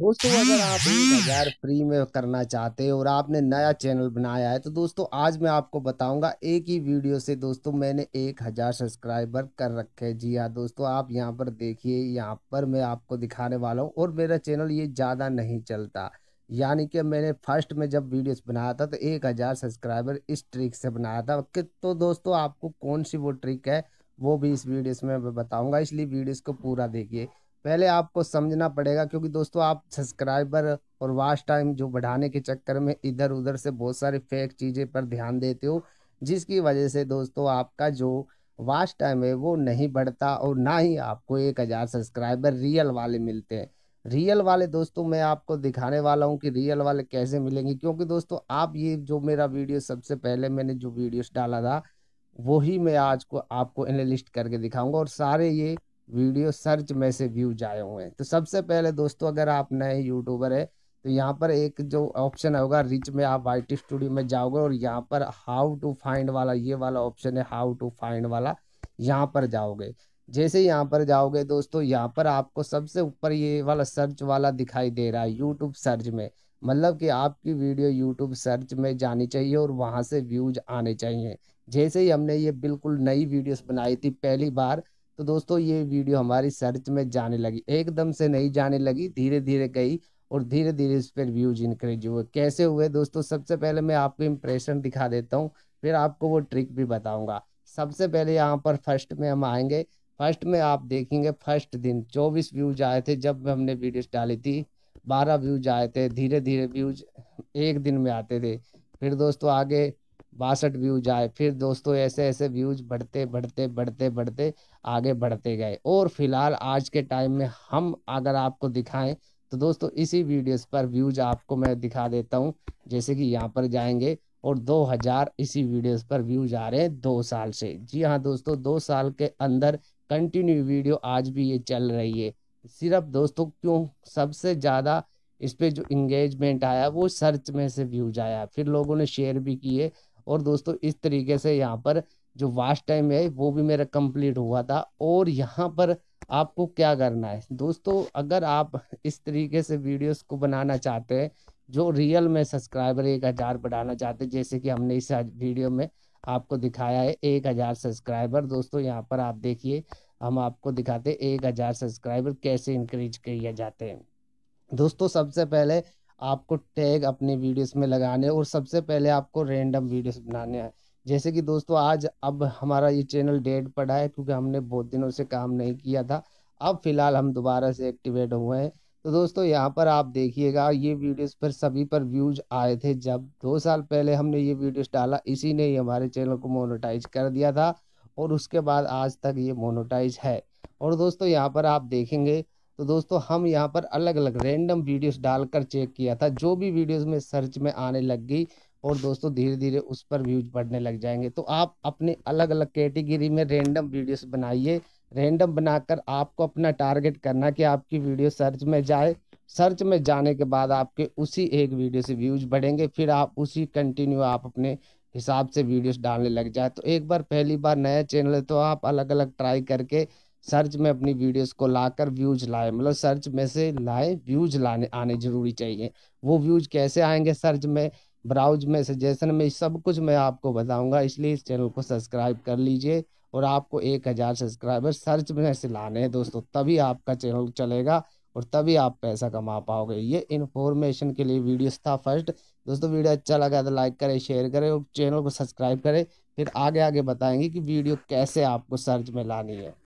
दोस्तों अगर आप एक हम्म। हज़ार फ्री में करना चाहते हो और आपने नया चैनल बनाया है तो दोस्तों आज मैं आपको बताऊंगा एक ही वीडियो से दोस्तों मैंने एक हज़ार सब्सक्राइबर कर रखे हैं जी हाँ दोस्तों आप यहाँ पर देखिए यहाँ पर मैं आपको दिखाने वाला हूँ और मेरा चैनल ये ज़्यादा नहीं चलता यानी कि मैंने फर्स्ट में जब वीडियोस बनाया था तो एक हज़ार सब्सक्राइबर इस ट्रिक से बनाया था तो दोस्तों आपको कौन सी वो ट्रिक है वो भी इस वीडियोस में बताऊंगा बताऊँगा इसलिए वीडियोस को पूरा देखिए पहले आपको समझना पड़ेगा क्योंकि दोस्तों आप सब्सक्राइबर और वाच टाइम जो बढ़ाने के चक्कर में इधर उधर से बहुत सारी फेक चीज़ें पर ध्यान देते हो जिसकी वजह से दोस्तों आपका जो वाच टाइम है वो नहीं बढ़ता और ना ही आपको एक हज़ार सब्सक्राइबर रियल वाले मिलते हैं रियल वाले दोस्तों मैं आपको दिखाने वाला हूँ कि रियल वाले कैसे मिलेंगे क्योंकि दोस्तों आप ये जो मेरा वीडियो सबसे पहले मैंने जो वीडियोस डाला था वही मैं आज को आपको एनालिस्ट करके दिखाऊंगा और सारे ये वीडियो सर्च में से व्यूज आए हुए हैं तो सबसे पहले दोस्तों अगर आप नए यूट्यूबर है तो यहाँ पर एक जो ऑप्शन होगा रिच में आप आई स्टूडियो में जाओगे और यहाँ पर हाउ टू फाइंड वाला ये वाला ऑप्शन है हाउ टू फाइंड वाला यहाँ पर जाओगे जैसे यहाँ पर जाओगे दोस्तों यहाँ पर आपको सबसे ऊपर ये वाला सर्च वाला दिखाई दे रहा है यूट्यूब सर्च में मतलब कि आपकी वीडियो यूट्यूब सर्च में जानी चाहिए और वहाँ से व्यूज आने चाहिए जैसे ही हमने ये बिल्कुल नई वीडियोस बनाई थी पहली बार तो दोस्तों ये वीडियो हमारी सर्च में जाने लगी एकदम से नहीं जाने लगी धीरे धीरे गई और धीरे धीरे इस पर व्यूज इंक्रीज हुए कैसे हुए दोस्तों सबसे पहले मैं आपको इम्प्रेशन दिखा देता हूँ फिर आपको वो ट्रिक भी बताऊँगा सबसे पहले यहाँ पर फर्स्ट में हम आएंगे फर्स्ट में आप देखेंगे फर्स्ट दिन चौबीस व्यूज आए थे जब हमने वीडियो डाली थी बारह व्यूज आए थे धीरे धीरे व्यूज एक दिन में आते थे फिर दोस्तों आगे बासठ व्यूज आए फिर दोस्तों ऐसे ऐसे व्यूज बढ़ते बढ़ते बढ़ते बढ़ते आगे बढ़ते गए और फिलहाल आज के टाइम में हम अगर आपको दिखाएं तो दोस्तों इसी वीडियोस पर व्यूज आपको मैं दिखा देता हूं जैसे कि यहाँ पर जाएंगे और 2000 इसी वीडियोस पर व्यूज आ रहे हैं दो साल से जी हाँ दोस्तों दो साल के अंदर कंटिन्यू वीडियो आज भी ये चल रही है सिर्फ दोस्तों क्यों सबसे ज़्यादा इस पर जो इंगेजमेंट आया वो सर्च में से व्यूज आया फिर लोगों ने शेयर भी किए और दोस्तों इस तरीके से यहाँ पर जो वास्ट टाइम है वो भी मेरा कंप्लीट हुआ था और यहाँ पर आपको क्या करना है दोस्तों अगर आप इस तरीके से वीडियोस को बनाना चाहते हैं जो रियल में सब्सक्राइबर एक हज़ार बढ़ाना चाहते हैं जैसे कि हमने इस वीडियो में आपको दिखाया है एक हज़ार सब्सक्राइबर दोस्तों यहाँ पर आप देखिए हम आपको दिखाते हैं एक हज़ार सब्सक्राइबर कैसे इंक्रीज किया जाते हैं दोस्तों सबसे पहले आपको टैग अपने वीडियोस में लगाने और सबसे पहले आपको रेंडम वीडियोस बनाने हैं जैसे कि दोस्तों आज अब हमारा ये चैनल डेड पड़ा है क्योंकि हमने बहुत दिनों से काम नहीं किया था अब फिलहाल हम दोबारा से एक्टिवेट हुए हैं तो दोस्तों यहाँ पर आप देखिएगा ये वीडियोस पर सभी पर व्यूज आए थे जब दो साल पहले हमने ये वीडियोस डाला इसी ने ही हमारे चैनल को मोनोटाइज कर दिया था और उसके बाद आज तक ये मोनोटाइज है और दोस्तों यहाँ पर आप देखेंगे तो दोस्तों हम यहाँ पर अलग अलग रैंडम वीडियोस डालकर चेक किया था जो भी वीडियोस में सर्च में आने लग गई और दोस्तों धीरे धीरे उस पर व्यूज बढ़ने लग जाएंगे तो आप अपने अलग अलग कैटेगरी में रैंडम वीडियोस बनाइए रैंडम बनाकर आपको अपना टारगेट करना कि आपकी वीडियो सर्च में जाए सर्च में जाने के बाद आपके उसी एक वीडियो से व्यूज बढ़ेंगे फिर आप उसी कंटिन्यू आप अपने हिसाब से वीडियोस डालने लग जाए तो एक बार पहली बार नया चैनल है तो आप अलग अलग ट्राई करके सर्च में अपनी वीडियोस को लाकर व्यूज लाए मतलब सर्च में से लाए व्यूज लाने आने जरूरी चाहिए वो व्यूज कैसे आएंगे सर्च में ब्राउज में सजेशन में सब कुछ मैं आपको बताऊंगा इसलिए इस चैनल को सब्सक्राइब कर लीजिए और आपको एक हज़ार सब्सक्राइबर सर्च में से लाने हैं दोस्तों तभी आपका चैनल चलेगा और तभी आप पैसा कमा पाओगे ये इन्फॉर्मेशन के लिए वीडियोस था फर्स्ट दोस्तों वीडियो अच्छा लगा तो लाइक करें शेयर करें और चैनल को सब्सक्राइब करें फिर आगे आगे बताएंगे कि वीडियो कैसे आपको सर्च में लानी है